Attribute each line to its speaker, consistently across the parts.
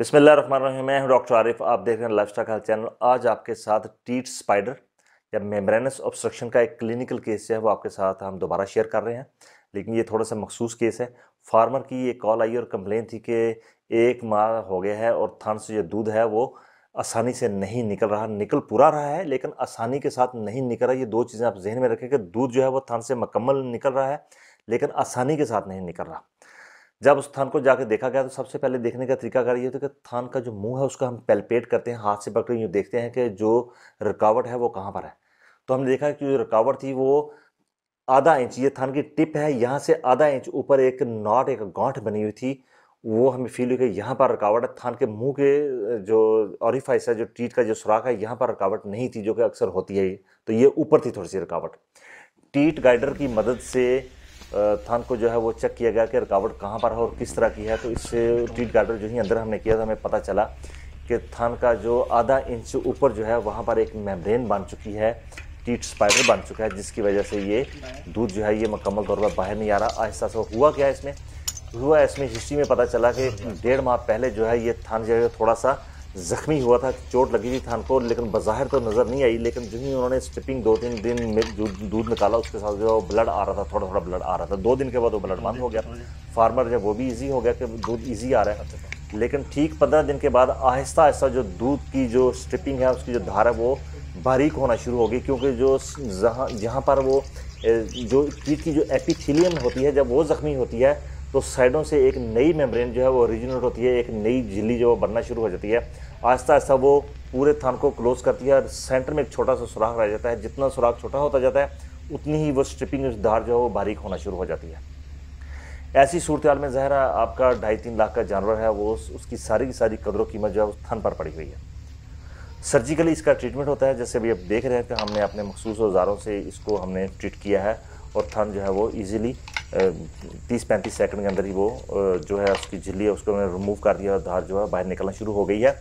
Speaker 1: बिसमिल्ल run मैं हूं doctor Arif आप देख रहे हैं लाइफ स्टाइल चैनल आज आपके साथ टीट स्पाइडर या मेम्ब्रेनस ऑब्स्ट्रक्शन का एक क्लिनिकल केस है वो आपके साथ हम दोबारा शेयर कर रहे हैं लेकिन ये थोड़ा सा मखसूस केस है फार्मर की ये कॉल आई और कंप्लेन थी कि एक माह हो गया है और थान से जो दूध है वो आसानी से नहीं निकल रहा निकल पूरा रहा है लेकिन आसानी के साथ नहीं निकल रहा ये दो चीज़ें आप जहन में रखें कि दूध जो है वो थान से मकम्मल निकल रहा है लेकिन आसानी के साथ नहीं निकल रहा जब उस थान को जाकर देखा गया तो सबसे पहले देखने का तरीका कार ये तो कि थान का जो मुंह है उसका हम पेल्पेट करते हैं हाथ से पकड़ यूँ देखते हैं कि जो रुकावट है वो कहाँ पर है तो हमने देखा कि जो रुकावट थी वो आधा इंच ये थान की टिप है यहाँ से आधा इंच ऊपर एक नॉट एक गांठ बनी हुई थी वो हमें फील हुई कि यहाँ पर रुकावट है थान के मुँह के जो ऑरिफाइस है जो टीट का जो सुराख है यहाँ पर रुकावट नहीं थी जो कि अक्सर होती है तो ये ऊपर थी थोड़ी सी रुकावट टीट गाइडर की मदद से थान को जो है वो चेक किया गया कि रुकावट कहाँ पर है और किस तरह की है तो इस ट्रीट गार्डर जो ही अंदर हमने किया तो हमें पता चला कि थान का जो आधा इंच ऊपर जो है वहाँ पर एक मेम्ब्रेन बन चुकी है टीट स्पाइडर बन चुका है जिसकी वजह से ये दूध जो है ये मुकम्मल तौर पर बाहर नहीं आ रहा आहिस्ता से हुआ क्या इसमें हुआ इसमें हिस्ट्री में पता चला कि डेढ़ माह पहले जो है ये थान जो है थोड़ा सा ज़ख्मी हुआ था चोट लगी थी थान को लेकिन बाहर तो नज़र नहीं आई लेकिन जो ही उन्होंने स्टिपिंग दो तीन दिन में दूध निकाला उसके साथ जो ब्लड आ रहा था थोड़ा थोड़ा ब्लड आ रहा था दो दिन के बाद वो ब्लड बंद हो गया फार्मर जब वो भी ईजी हो गया कि दूध ईजी आ रहा है अच्छा। लेकिन ठीक पंद्रह दिन के बाद आहिस्ता आहिस्ता जो दूध की जो स्ट्रिपिंग है उसकी जो धार है वो बारीक होना शुरू हो गई क्योंकि जो जहाँ जहाँ पर वो जो कीट की जो एपिथीलियम होती है जब वो ज़ख्मी होती है तो साइडों से एक नई मेम्ब्रेन जो है वो ओरिजिनेट होती है एक नई झिल्ली जो बनना शुरू हो जाती है आस्ता आस्ता वो पूरे थान को क्लोज करती है और सेंटर में एक छोटा सा सुराख रह जाता है जितना सुराख छोटा होता जाता है उतनी ही वो स्ट्रिपिंग धार जो है वो बारीक होना शुरू हो जाती है ऐसी सूरत में जहरा आपका ढाई तीन लाख का जानवर है वो उसकी सारी की सारी कदरों कीमत जो है उस थन पर पड़ी हुई है सर्जिकली इसका ट्रीटमेंट होता है जैसे अभी आप देख रहे हैं कि हमने अपने मखसूस औजारों से इसको हमने ट्रीट किया है और थन जो है वो ईजिली तीस पैंतीस सेकंड के अंदर ही वो जो है उसकी झिल्ली है उसको मैंने रिमूव कर दिया और धार जो है बाहर निकलना शुरू हो गई है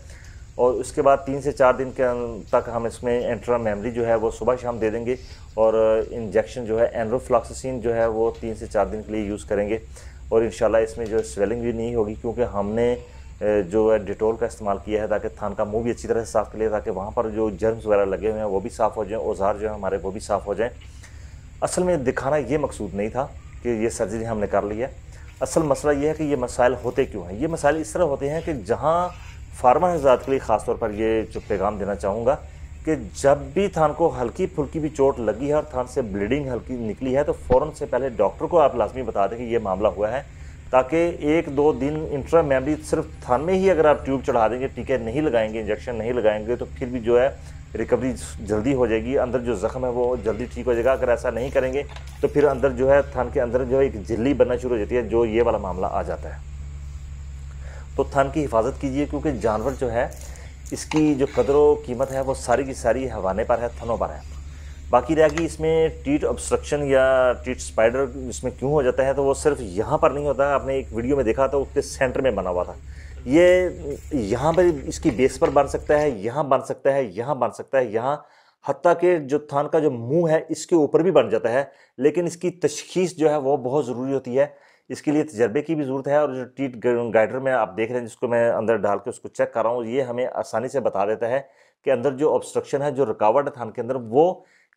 Speaker 1: और उसके बाद तीन से चार दिन के अं, तक हम इसमें एंट्रा मेमरी जो है वो सुबह शाम दे देंगे और इंजेक्शन जो है एनरोफ्लॉक्सिन जो है वो तीन से चार दिन के लिए यूज़ करेंगे और इन इसमें जो है स्वेलिंग भी नहीं होगी क्योंकि हमने जो है डिटोल का इस्तेमाल किया है ताकि थान का मुंह भी अच्छी तरह से साफ़ कर लिया ताकि वहाँ पर जो जर्म्स वगैरह लगे हुए हैं वो भी साफ़ हो जाएं औजार जो है हमारे वो भी साफ़ हो जाएँ असल में दिखाना ये मकसूद नहीं था कि ये सर्जरी हमने कर ली है असल मसला यह है कि ये मसाइल होते क्यों हैं ये मसाइल इस तरह होते हैं कि जहाँ फार्मा हजात के लिए ख़ास तौर पर यह जो पैगाम देना चाहूँगा कि जब भी थान को हल्की फुल्की भी चोट लगी है और थान से ब्लीडिंग हल्की निकली है तो फ़ौर से पहले डॉक्टर को आप लाजमी बता दें कि ये मामला हुआ है ताकि एक दो दिन इंट्रा मेमरी सिर्फ थान में ही अगर आप ट्यूब चढ़ा देंगे टीके नहीं लगाएंगे इंजेक्शन नहीं लगाएंगे तो फिर भी जो है रिकवरी जल्दी हो जाएगी अंदर जो ज़ख्म है वो जल्दी ठीक हो जाएगा अगर ऐसा नहीं करेंगे तो फिर अंदर जो है थन के अंदर जो है एक झिल्ली बनना शुरू हो जाती है जो ये वाला मामला आ जाता है तो थन की हिफाजत कीजिए क्योंकि जानवर जो है इसकी जो कदर कीमत है वो सारी की सारी हवाने पर है थनों पर है बाकी रहेगी इसमें टीट ऑब्स्ट्रक्शन या टीट स्पाइडर इसमें क्यों हो जाता है तो वो सिर्फ यहाँ पर नहीं होता आपने एक वीडियो में देखा तो उसके सेंटर में बना हुआ था ये यहाँ पर इसकी बेस पर बन सकता है यहाँ बन सकता है यहाँ बन सकता है यहाँ हती के जो थान का जो मुंह है इसके ऊपर भी बन जाता है लेकिन इसकी तशखीस जो है वो बहुत ज़रूरी होती है इसके लिए तजर्बे की भी ज़रूरत है और जो टीट गाइडर में आप देख रहे हैं जिसको मैं अंदर डाल के उसको चेक कर रहा हूँ ये हमें आसानी से बता देता है कि अंदर जो ऑब्स्ट्रक्शन है जो रुकावट है थान के अंदर वो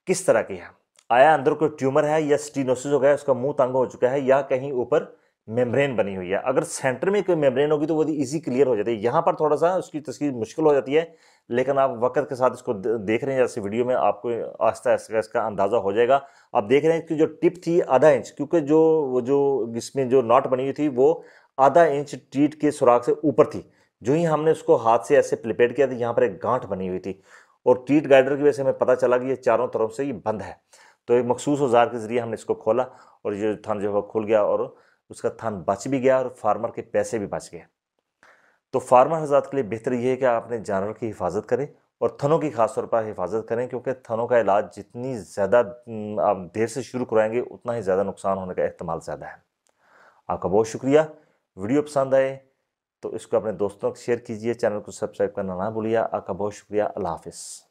Speaker 1: किस तरह की है आया अंदर कोई ट्यूमर है या स्टीनोसिस हो गया उसका मुंह तंग हो चुका है या कहीं ऊपर मेम्ब्रेन बनी हुई है अगर सेंटर में कोई मेम्ब्रेन होगी तो वो इजी क्लियर हो जाती है यहाँ पर थोड़ा सा उसकी तस्वीर मुश्किल हो जाती है लेकिन आप वक्त के साथ इसको देख रहे हैं जैसे वीडियो में आपको आस्ता आस्ता इसका अंदाज़ा हो जाएगा आप देख रहे हैं कि जो टिप थी आधा इंच क्योंकि जो वो जो इसमें जो नॉट बनी हुई थी वो आधा इंच टीट के सुराख से ऊपर थी जो ही हमने उसको हाथ से ऐसे प्लिपेट किया था यहाँ पर एक गांठ बनी हुई थी और टीट गाइडर की वजह से हमें पता चला कि ये चारों तरफ से ये बंद है तो एक मखसूस औजार के ज़रिए हमने इसको खोला और ये थान जो है खुल गया और उसका थान बच भी गया और फार्मर के पैसे भी बच गए तो फार्मर हजार के लिए बेहतर ये है कि आप अपने जानवर की हिफाजत करें और थनों की खास तौर पर हिफाजत करें क्योंकि थनों का इलाज जितनी ज़्यादा आप देर से शुरू कराएंगे उतना ही ज़्यादा नुकसान होने का अहतमाल ज़्यादा है आपका बहुत शुक्रिया वीडियो पसंद आए तो इसको अपने दोस्तों को शेयर कीजिए चैनल को सब्सक्राइब करना ना भूलिए आपका बहुत शुक्रिया अल्लाह हाफिज़